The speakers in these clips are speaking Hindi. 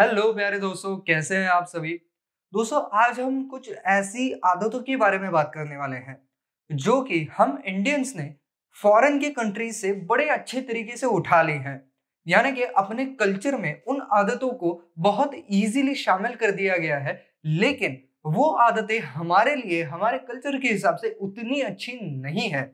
हेलो प्यारे दोस्तों कैसे हैं आप सभी दोस्तों आज हम कुछ ऐसी आदतों के बारे में बात करने वाले हैं जो कि हम इंडियंस ने फॉरेन के कंट्री से बड़े अच्छे तरीके से उठा ली हैं यानी कि अपने कल्चर में उन आदतों को बहुत इजीली शामिल कर दिया गया है लेकिन वो आदतें हमारे लिए हमारे कल्चर के हिसाब से उतनी अच्छी नहीं है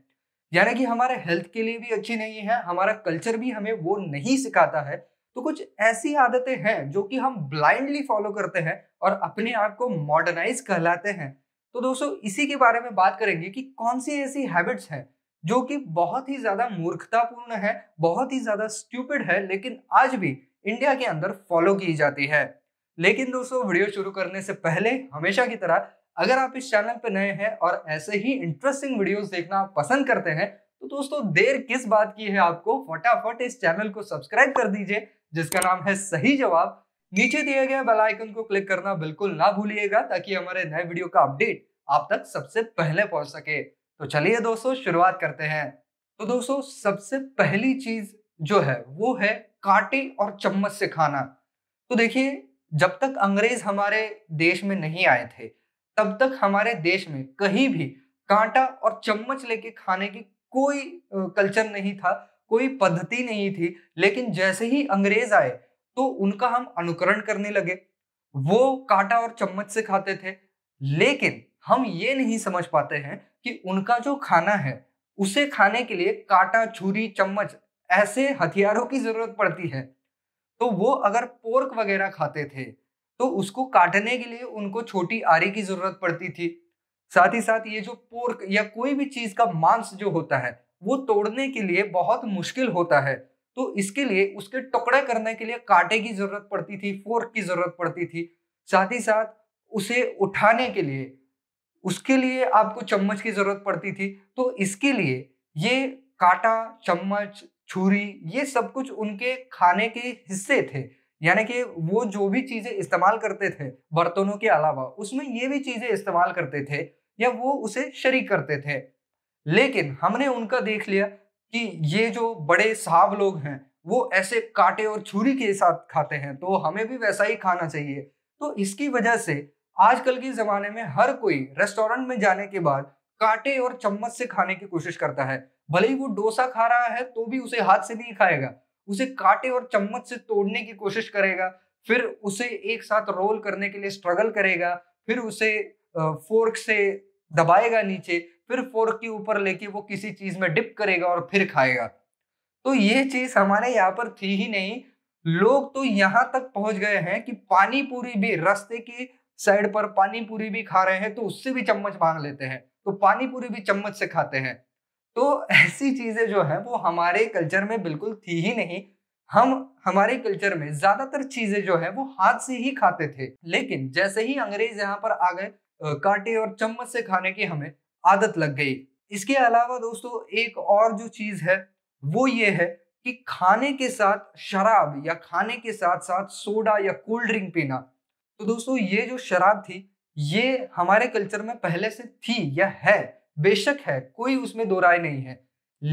यानी कि हमारे हेल्थ के लिए भी अच्छी नहीं है हमारा कल्चर भी हमें वो नहीं सिखाता है तो कुछ ऐसी आदतें हैं जो कि हम ब्लाइंडली फॉलो करते हैं और अपने आप को मॉडर्नाइज कहलाते हैं तो दोस्तों इसी के बारे में बात करेंगे कि कौन सी ऐसी हैबिट्स हैं जो कि बहुत ही ज्यादा मूर्खतापूर्ण है बहुत ही ज्यादा स्ट्यूपिड है लेकिन आज भी इंडिया के अंदर फॉलो की जाती है लेकिन दोस्तों वीडियो शुरू करने से पहले हमेशा की तरह अगर आप इस चैनल पर नए हैं और ऐसे ही इंटरेस्टिंग वीडियोस देखना पसंद करते हैं तो दोस्तों देर किस बात की है आपको फटाफट इस चैनल को सब्सक्राइब कर दीजिए जिसका नाम है सही जवाब नीचे दिए गए बेल आइकन को क्लिक करना बिल्कुल ना भूलिएगा ताकि हमारे नए वीडियो का अपडेट आप तक सबसे पहले पहुंच सके तो चलिए दोस्तों शुरुआत करते हैं तो दोस्तों सबसे पहली चीज जो है वो है कांटे और चम्मच से खाना तो देखिए जब तक अंग्रेज हमारे देश में नहीं आए थे तब तक हमारे देश में कहीं भी कांटा और चम्मच लेके खाने की कोई कल्चर नहीं था कोई पद्धति नहीं थी लेकिन जैसे ही अंग्रेज आए तो उनका हम अनुकरण करने लगे वो कांटा और चम्मच से खाते थे लेकिन हम ये नहीं समझ पाते हैं कि उनका जो खाना है उसे खाने के लिए कांटा छुरी चम्मच ऐसे हथियारों की जरूरत पड़ती है तो वो अगर पोर्क वगैरह खाते थे तो उसको काटने के लिए उनको छोटी आरी की जरूरत पड़ती थी साथ ही साथ ये जो पोर्क या कोई भी चीज का मांस जो होता है वो तोड़ने के लिए बहुत मुश्किल होता है तो इसके लिए उसके टुकड़े करने के लिए कांटे की जरूरत पड़ती थी फोर्क की जरूरत पड़ती थी साथ ही साथ उसे उठाने के लिए उसके लिए आपको चम्मच की जरूरत पड़ती थी तो इसके लिए ये कांटा चम्मच छुरी ये सब कुछ उनके खाने के हिस्से थे यानी कि वो जो भी चीज़ें इस्तेमाल करते थे बर्तनों के अलावा उसमें ये भी चीज़ें इस्तेमाल करते थे या वो उसे शरीक करते थे लेकिन हमने उनका देख लिया कि ये जो बड़े साहब लोग हैं वो ऐसे कांटे और छुरी के साथ खाते हैं तो हमें भी वैसा ही खाना चाहिए तो इसकी वजह से आजकल के ज़माने में हर कोई रेस्टोरेंट में जाने के बाद कांटे और चम्मच से खाने की कोशिश करता है भले ही वो डोसा खा रहा है तो भी उसे हाथ से नहीं खाएगा उसे कांटे और चम्मच से तोड़ने की कोशिश करेगा फिर उसे एक साथ रोल करने के लिए स्ट्रगल करेगा फिर उसे फोर्क से दबाएगा नीचे फिर फोर्क के ऊपर लेके वो किसी चीज में डिप करेगा और फिर खाएगा तो ये चीज हमारे यहाँ पर थी ही नहीं लोग तो यहाँ तक पहुंच गए हैं कि पानी पूरी भी रास्ते की साइड पर पानी पूरी भी खा रहे हैं तो उससे भी चम्मच मांग लेते हैं तो पानी पूरी भी चम्मच से खाते हैं तो ऐसी चीजें जो है वो हमारे कल्चर में बिल्कुल थी ही नहीं हम हमारे कल्चर में ज्यादातर चीजें जो है वो हाथ से ही खाते थे लेकिन जैसे ही अंग्रेज यहाँ पर आ गए कांटे और चम्मच से खाने की हमें आदत लग गई इसके अलावा दोस्तों एक और जो चीज़ है वो ये है कि खाने के साथ शराब या खाने के साथ साथ सोडा या कोल्ड ड्रिंक पीना तो दोस्तों ये जो शराब थी ये हमारे कल्चर में पहले से थी या है बेशक है कोई उसमें दो राय नहीं है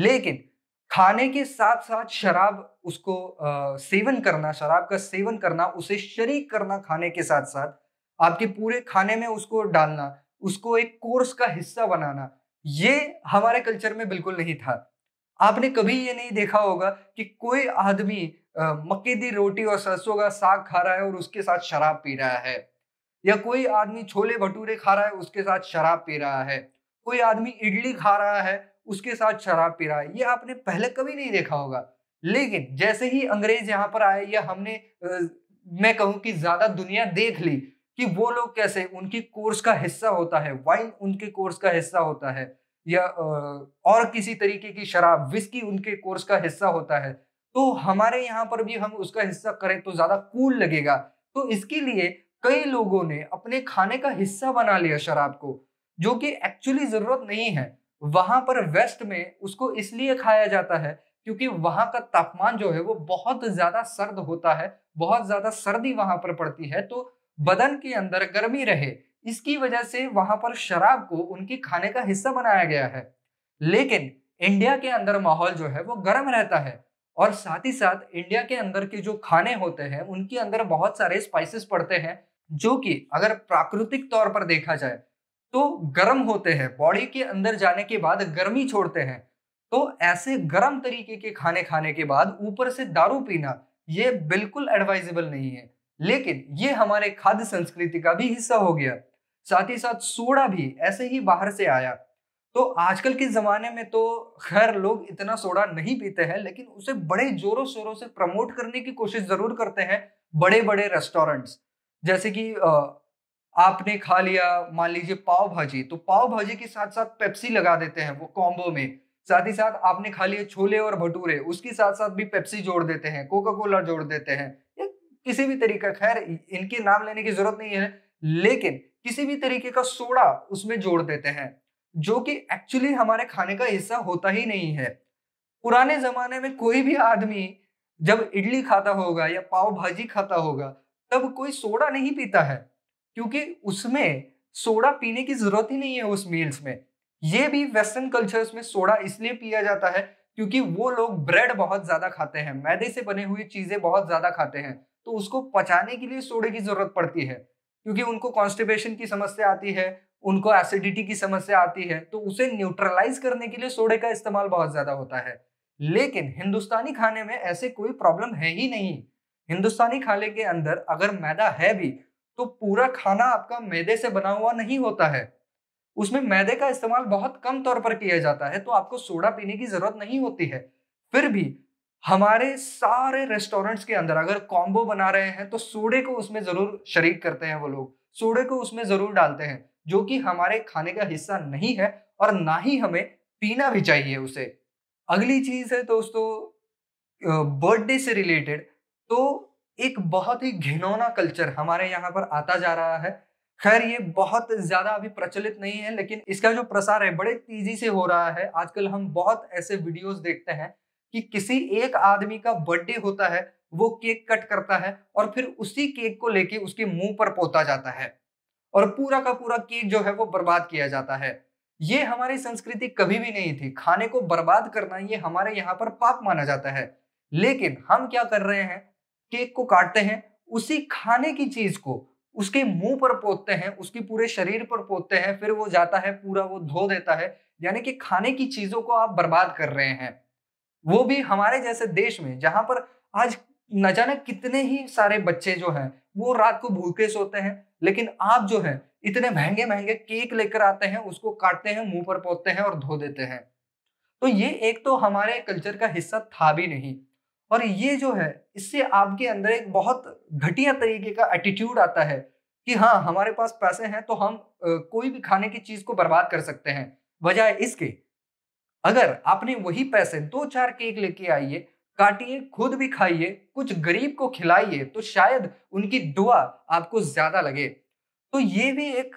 लेकिन खाने के साथ साथ शराब उसको आ, सेवन करना शराब का सेवन करना उसे शरीक करना खाने के साथ साथ आपके पूरे खाने में उसको डालना उसको एक कोर्स का हिस्सा बनाना ये हमारे कल्चर में बिल्कुल नहीं था आपने कभी ये नहीं देखा होगा कि कोई आदमी मक्के दी रोटी और सरसों का साग खा रहा है और उसके साथ शराब पी रहा है या कोई आदमी छोले भटूरे खा रहा है उसके साथ शराब पी रहा है कोई आदमी इडली खा रहा है उसके साथ शराब पी रहा है ये आपने पहले कभी नहीं देखा होगा लेकिन जैसे ही अंग्रेज यहाँ पर आए या हमने मैं कहूँ कि ज्यादा दुनिया देख ली कि वो लोग कैसे उनकी कोर्स का हिस्सा होता है वाइन उनके कोर्स का हिस्सा होता है या और किसी तरीके की शराब विस्की उनके कोर्स का हिस्सा होता है तो हमारे यहाँ पर भी हम उसका हिस्सा करें तो ज़्यादा कूल लगेगा तो इसके लिए कई लोगों ने अपने खाने का हिस्सा बना लिया शराब को जो कि एक्चुअली ज़रूरत नहीं है वहाँ पर वेस्ट में उसको इसलिए खाया जाता है क्योंकि वहाँ का तापमान जो है वो बहुत ज़्यादा सर्द होता है बहुत ज़्यादा सर्दी वहाँ पर पड़ती है तो बदन के अंदर गर्मी रहे इसकी वजह से वहां पर शराब को उनके खाने का हिस्सा बनाया गया है लेकिन इंडिया के अंदर माहौल जो है वो गर्म रहता है और साथ ही साथ इंडिया के अंदर के जो खाने होते हैं उनके अंदर बहुत सारे स्पाइसेस पड़ते हैं जो कि अगर प्राकृतिक तौर पर देखा जाए तो गर्म होते हैं बॉडी के अंदर जाने के बाद गर्मी छोड़ते हैं तो ऐसे गर्म तरीके के खाने खाने के बाद ऊपर से दारू पीना ये बिल्कुल एडवाइजेबल नहीं है लेकिन ये हमारे खाद्य संस्कृति का भी हिस्सा हो गया साथ ही साथ सोडा भी ऐसे ही बाहर से आया तो आजकल के ज़माने में तो खैर लोग इतना सोडा नहीं पीते हैं लेकिन उसे बड़े जोरों शोरों से प्रमोट करने की कोशिश ज़रूर करते हैं बड़े बड़े रेस्टोरेंट्स जैसे कि आपने खा लिया मान लीजिए पाव भाजी तो पाव भाजी के साथ साथ पेप्सी लगा देते हैं वो कॉम्बो में साथ ही साथ आपने खा लिए छोले और भटूरे उसके साथ साथ भी पेप्सी जोड़ देते हैं कोका कोला जोड़ देते हैं किसी भी तरीके खैर इनके नाम लेने की जरूरत नहीं है लेकिन किसी भी तरीके का सोडा उसमें जोड़ देते हैं जो कि एक्चुअली हमारे खाने का हिस्सा होता ही नहीं है पुराने जमाने में कोई भी आदमी जब इडली खाता होगा या पाव भाजी खाता होगा तब कोई सोडा नहीं पीता है क्योंकि उसमें सोडा पीने की जरूरत ही नहीं है उस मील्स में ये भी वेस्टर्न कल्चर्स में सोडा इसलिए पिया जाता है क्योंकि वो लोग ब्रेड बहुत ज्यादा खाते हैं मैदे से बने हुई चीजें बहुत ज्यादा खाते हैं तो उसको पचाने के लिए सोडे की जरूरत पड़ती है क्योंकि उनको कॉन्स्टिपेशन की समस्या आती है उनको एसिडिटी की समस्या आती है तो उसे न्यूट्रलाइज करने के लिए सोडे का इस्तेमाल बहुत ज्यादा होता है लेकिन हिंदुस्तानी खाने में ऐसे कोई प्रॉब्लम है ही नहीं हिंदुस्तानी खाने के अंदर अगर मैदा है भी तो पूरा खाना आपका मैदे से बना हुआ नहीं होता है उसमें मैदे का इस्तेमाल बहुत कम तौर पर किया जाता है तो आपको सोडा पीने की जरूरत नहीं होती है फिर भी हमारे सारे रेस्टोरेंट्स के अंदर अगर कॉम्बो बना रहे हैं तो सोडे को उसमें जरूर शरीक करते हैं वो लोग सोडे को उसमें जरूर डालते हैं जो कि हमारे खाने का हिस्सा नहीं है और ना ही हमें पीना भी चाहिए उसे अगली चीज है दोस्तों बर्थडे से रिलेटेड तो एक बहुत ही घिनौना कल्चर हमारे यहाँ पर आता जा रहा है खैर ये बहुत ज़्यादा अभी प्रचलित नहीं है लेकिन इसका जो प्रसार है बड़े तेजी से हो रहा है आजकल हम बहुत ऐसे वीडियोस देखते हैं कि किसी एक आदमी का बर्थडे होता है वो केक कट करता है और फिर उसी केक को लेके उसके मुंह पर पोता जाता है और पूरा का पूरा केक जो है वो बर्बाद किया जाता है ये हमारी संस्कृति कभी भी नहीं थी खाने को बर्बाद करना ये हमारे यहाँ पर पाप माना जाता है लेकिन हम क्या कर रहे हैं केक को काटते हैं उसी खाने की चीज को उसके मुंह पर पोतते हैं उसके पूरे शरीर पर पोतते हैं फिर वो जाता है पूरा वो धो देता है यानी कि खाने की चीजों को आप बर्बाद कर रहे हैं वो भी हमारे जैसे देश में जहां पर आज न जाने कितने ही सारे बच्चे जो हैं वो रात को भूखे सोते हैं लेकिन आप जो है इतने महंगे महंगे केक लेकर आते हैं उसको काटते हैं मुंह पर पोतते हैं और धो देते हैं तो ये एक तो हमारे कल्चर का हिस्सा था भी नहीं और ये जो है इससे आपके अंदर एक बहुत घटिया तरीके का एटीट्यूड आता है कि हाँ हमारे पास पैसे हैं तो हम कोई भी खाने की चीज़ को बर्बाद कर सकते हैं बजाय इसके अगर आपने वही पैसे दो चार केक लेके आइए काटिए खुद भी खाइए कुछ गरीब को खिलाइए तो शायद उनकी दुआ आपको ज्यादा लगे तो ये भी एक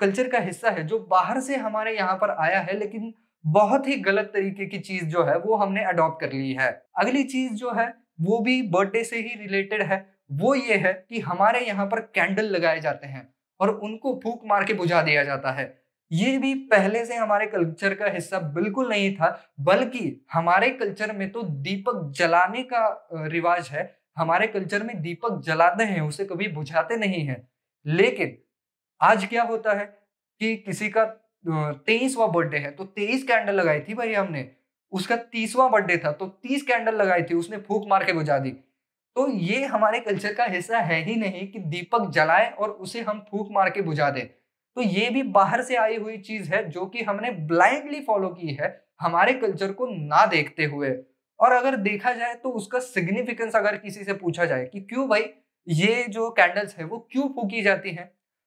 कल्चर का हिस्सा है जो बाहर से हमारे यहाँ पर आया है लेकिन बहुत ही गलत तरीके की चीज जो है वो हमने अडॉप्ट कर ली है अगली चीज जो है वो भी बर्थडे से ही रिलेटेड है वो ये है कि हमारे यहाँ पर कैंडल लगाए जाते हैं और उनको फूक मार के बुझा दिया जाता है ये भी पहले से हमारे कल्चर का हिस्सा बिल्कुल नहीं था बल्कि हमारे कल्चर में तो दीपक जलाने का रिवाज है हमारे कल्चर में दीपक जलाते हैं उसे कभी बुझाते नहीं हैं लेकिन आज क्या होता है कि किसी का तेईसवा बर्थडे है तो तेईस कैंडल लगाई थी भाई हमने उसका तीसवा बर्थडे था तो तीस कैंडल लगाई थी उसने फूक मार के बुझा दी तो ये हमारे कल्चर का हिस्सा है ही नहीं कि दीपक जलाएं और उसे हम फूक मार के बुझा दें तो ये भी बाहर से आई हुई चीज है जो कि हमने ब्लाइंडली फॉलो की है हमारे कल्चर को ना देखते हुए और अगर देखा जाए तो उसका सिग्निफिकेंस अगर किसी से पूछा जाए कि क्यों भाई ये जो कैंडल्स है वो क्यों फूकी जाती हैं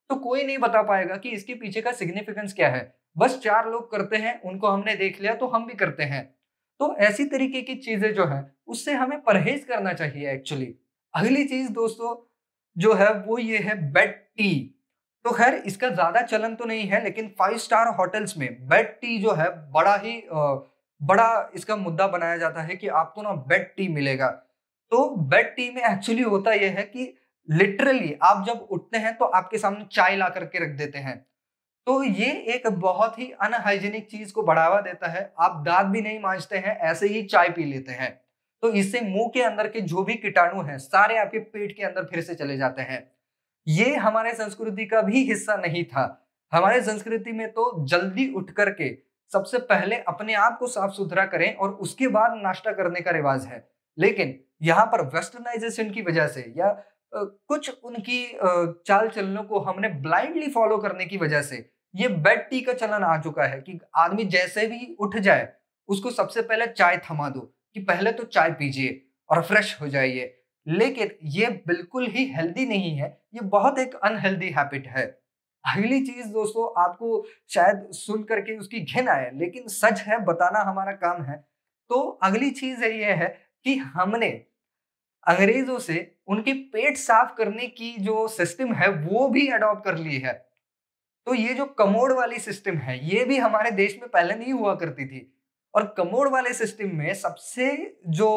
तो कोई नहीं बता पाएगा कि इसके पीछे का सिग्निफिकेंस क्या है बस चार लोग करते हैं उनको हमने देख लिया तो हम भी करते हैं तो ऐसी तरीके की चीजें जो है उससे हमें परहेज करना चाहिए एक्चुअली अगली चीज दोस्तों जो है वो ये है बेड टी तो खैर इसका ज्यादा चलन तो नहीं है लेकिन फाइव स्टार होटल्स में बेड टी जो है बड़ा ही बड़ा इसका मुद्दा बनाया जाता है कि आपको ना बेड टी मिलेगा तो बेड टी में एक्चुअली होता यह है कि लिटरली आप जब उठते हैं तो आपके सामने चाय ला करके रख देते हैं तो ये एक बहुत ही अनहाइजेनिक चीज को बढ़ावा देता है आप दांत भी नहीं मांझते हैं ऐसे ही चाय पी लेते हैं तो इससे मुंह के अंदर के जो भी कीटाणु हैं सारे आपके पेट के अंदर फिर से चले जाते हैं ये हमारे संस्कृति का भी हिस्सा नहीं था हमारे संस्कृति में तो जल्दी उठ करके सबसे पहले अपने आप को साफ सुथरा करें और उसके बाद नाश्ता करने का रिवाज है लेकिन यहाँ पर वेस्टर्नाइजेशन की वजह से या कुछ उनकी चाल चलनों को हमने ब्लाइंडली फॉलो करने की वजह से ये बेड टी का चलन आ चुका है कि आदमी जैसे भी उठ जाए उसको सबसे पहले चाय थमा दो कि पहले तो चाय पीजिए और फ्रेश हो जाइए लेकिन ये बिल्कुल ही हेल्दी नहीं है ये बहुत एक अनहेल्दी हैबिट है अगली चीज दोस्तों आपको शायद सुन करके उसकी घिन आए लेकिन सच है बताना हमारा काम है तो अगली चीज ये है कि हमने अंग्रेजों से उनके पेट साफ करने की जो सिस्टम है वो भी अडॉप्ट कर ली है तो ये जो कमोड वाली सिस्टम है ये भी हमारे देश में पहले नहीं हुआ करती थी और कमोड़ वाले सिस्टम में सबसे जो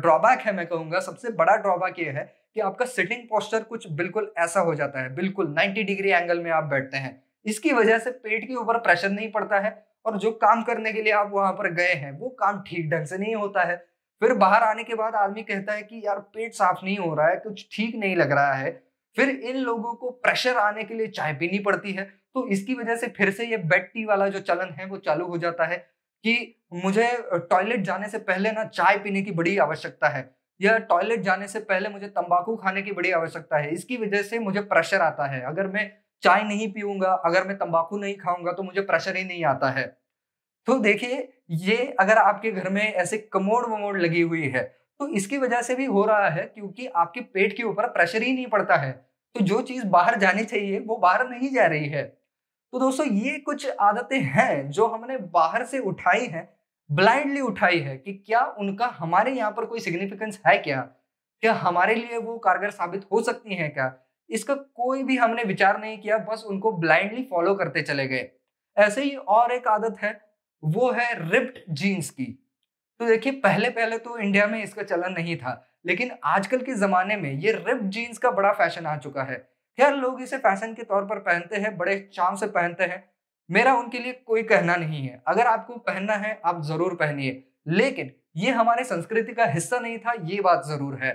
ड्रॉबैक है मैं कहूँगा सबसे बड़ा ड्रॉबैक ये है कि आपका सिटिंग पोस्चर कुछ बिल्कुल ऐसा हो जाता है बिल्कुल 90 डिग्री एंगल में आप बैठते हैं इसकी वजह से पेट के ऊपर प्रेशर नहीं पड़ता है और जो काम करने के लिए आप वहां पर गए हैं वो काम ठीक ढंग से नहीं होता है फिर बाहर आने के बाद आदमी कहता है कि यार पेट साफ नहीं हो रहा है कुछ ठीक नहीं लग रहा है फिर इन लोगों को प्रेशर आने के लिए चाय पीनी पड़ती है तो इसकी वजह से फिर से ये बेड टी वाला जो चलन है वो चालू हो जाता है कि मुझे टॉयलेट जाने से पहले ना चाय पीने की बड़ी आवश्यकता है या टॉयलेट जाने से पहले मुझे तंबाकू खाने की बड़ी आवश्यकता है इसकी वजह से मुझे प्रेशर आता है अगर मैं चाय नहीं पीऊंगा अगर मैं तंबाकू नहीं खाऊंगा तो मुझे प्रेशर ही नहीं आता है तो देखिए ये अगर आपके घर में ऐसे कमोड़ वमोड़ लगी हुई है तो इसकी वजह से भी हो रहा है क्योंकि आपके पेट के ऊपर प्रेशर ही नहीं पड़ता है तो जो चीज बाहर जानी चाहिए वो बाहर नहीं जा रही है तो दोस्तों ये कुछ आदतें हैं जो हमने बाहर से उठाई हैं ब्लाइंडली उठाई है कि क्या उनका हमारे यहाँ पर कोई सिग्निफिकेंस है क्या क्या हमारे लिए वो कारगर साबित हो सकती हैं क्या इसका कोई भी हमने विचार नहीं किया बस उनको ब्लाइंडली फॉलो करते चले गए ऐसे ही और एक आदत है वो है रिप्ड जीन्स की तो देखिए पहले पहले तो इंडिया में इसका चलन नहीं था लेकिन आजकल के ज़माने में ये रिप्ड जीन्स का बड़ा फैशन आ चुका है यार लोग इसे फैशन के तौर पर पहनते हैं बड़े चाव से पहनते हैं मेरा उनके लिए कोई कहना नहीं है अगर आपको पहनना है आप जरूर पहनिए लेकिन ये हमारे संस्कृति का हिस्सा नहीं था ये बात जरूर है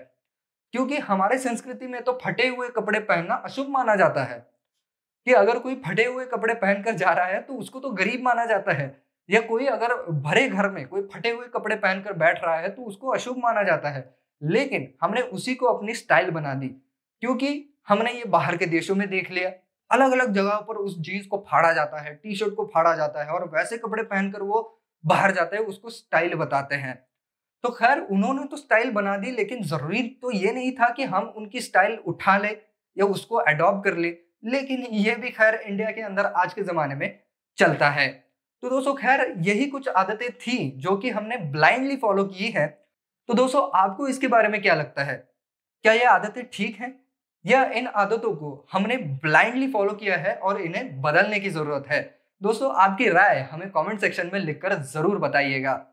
क्योंकि हमारे संस्कृति में तो फटे हुए कपड़े पहनना अशुभ माना जाता है कि अगर कोई फटे हुए कपड़े पहनकर जा रहा है तो उसको तो गरीब माना जाता है या कोई अगर भरे घर में कोई फटे हुए कपड़े पहनकर बैठ रहा है तो उसको अशुभ माना जाता है लेकिन हमने उसी को अपनी स्टाइल बना दी क्योंकि हमने ये बाहर के देशों में देख लिया अलग अलग जगह पर उस जीन्स को फाड़ा जाता है टी शर्ट को फाड़ा जाता है और वैसे कपड़े पहनकर वो बाहर जाते हैं उसको स्टाइल बताते हैं तो खैर उन्होंने तो स्टाइल बना दी लेकिन ज़रूरी तो ये नहीं था कि हम उनकी स्टाइल उठा ले या उसको एडॉप्ट कर ले लेकिन ये भी खैर इंडिया के अंदर आज के ज़माने में चलता है तो दोस्तों खैर यही कुछ आदतें थी जो कि हमने ब्लाइंडली फॉलो की है तो दोस्तों आपको इसके बारे में क्या लगता है क्या ये आदतें ठीक हैं या इन आदतों को हमने ब्लाइंडली फॉलो किया है और इन्हें बदलने की जरूरत है दोस्तों आपकी राय हमें कमेंट सेक्शन में लिखकर जरूर बताइएगा